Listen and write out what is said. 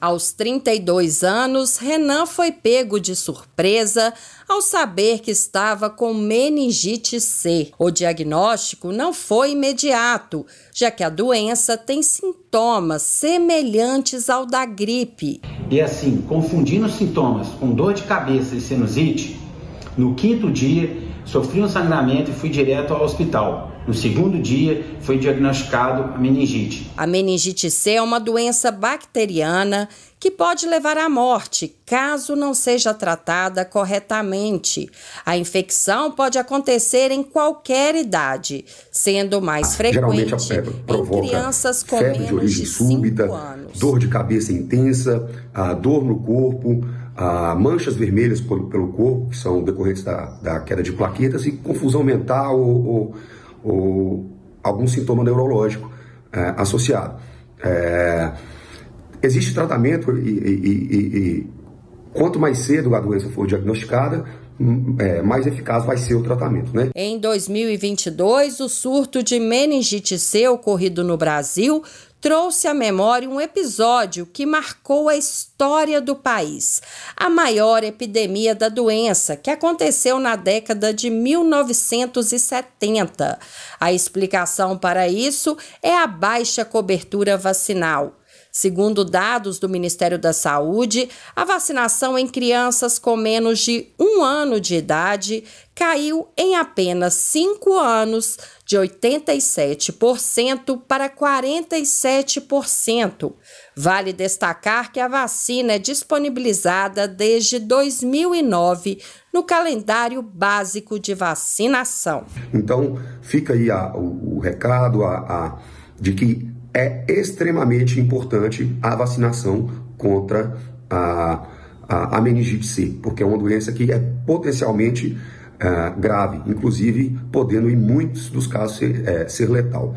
Aos 32 anos, Renan foi pego de surpresa ao saber que estava com meningite C. O diagnóstico não foi imediato, já que a doença tem sintomas semelhantes ao da gripe. E é assim, confundindo os sintomas com dor de cabeça e sinusite, no quinto dia sofri um sangramento e fui direto ao hospital. No segundo dia, foi diagnosticado a meningite. A meningite C é uma doença bacteriana que pode levar à morte caso não seja tratada corretamente. A infecção pode acontecer em qualquer idade, sendo mais frequente em crianças com febre de origem de súbita, anos. dor de cabeça intensa, a dor no corpo, a manchas vermelhas pelo, pelo corpo, que são decorrentes da, da queda de plaquetas, e confusão mental ou, ou ou algum sintoma neurológico é, associado. É, existe tratamento e, e, e, e, quanto mais cedo a doença for diagnosticada, hum, é, mais eficaz vai ser o tratamento. Né? Em 2022, o surto de meningite C ocorrido no Brasil trouxe à memória um episódio que marcou a história do país, a maior epidemia da doença que aconteceu na década de 1970. A explicação para isso é a baixa cobertura vacinal. Segundo dados do Ministério da Saúde, a vacinação em crianças com menos de um ano de idade caiu em apenas cinco anos de 87% para 47%. Vale destacar que a vacina é disponibilizada desde 2009 no calendário básico de vacinação. Então, fica aí a, o, o, recado a, a, de que é extremamente importante a vacinação contra a, a, a meningite C, porque é uma doença que é potencialmente uh, grave, inclusive podendo, em muitos dos casos, ser, é, ser letal.